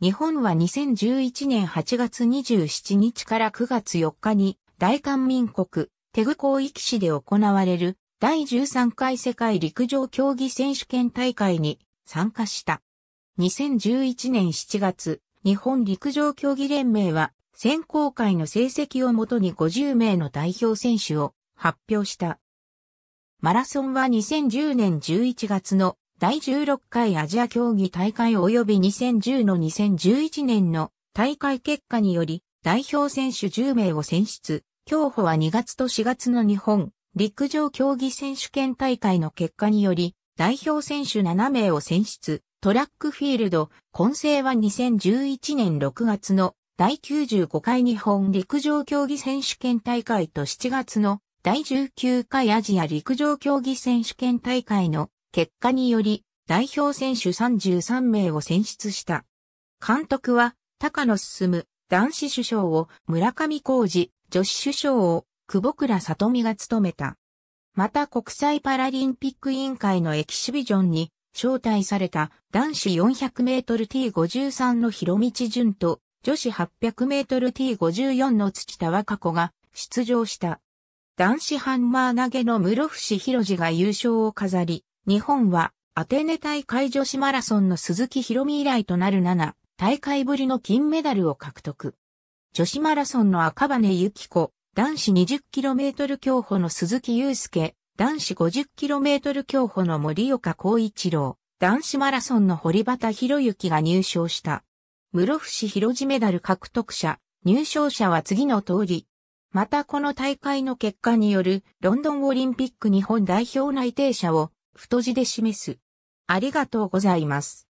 日本は2011年8月27日から9月4日に大韓民国テグ広域市で行われる第13回世界陸上競技選手権大会に参加した。2011年7月、日本陸上競技連盟は選考会の成績をもとに50名の代表選手を発表した。マラソンは2010年11月の第16回アジア競技大会及び2010の2011年の大会結果により代表選手10名を選出。競歩は2月と4月の日本陸上競技選手権大会の結果により代表選手7名を選出。トラックフィールド、混成は2011年6月の第95回日本陸上競技選手権大会と7月の第19回アジア陸上競技選手権大会の結果により代表選手33名を選出した。監督は高野進、男子首相を村上浩二、女子首相を久保倉里美が務めた。また国際パラリンピック委員会のエキシビジョンに招待された男子 400m T53 の広道淳と女子 800m T54 の土田和歌子が出場した。男子ハンマー投げの室伏広治が優勝を飾り、日本はアテネ大会女子マラソンの鈴木博美以来となる7大会ぶりの金メダルを獲得。女子マラソンの赤羽由紀子、男子 20km 競歩の鈴木祐介、男子 50km 競歩の森岡孝一郎、男子マラソンの堀端博之が入賞した。室伏広治メダル獲得者、入賞者は次の通り。またこの大会の結果によるロンドンオリンピック日本代表内定者を太字で示す。ありがとうございます。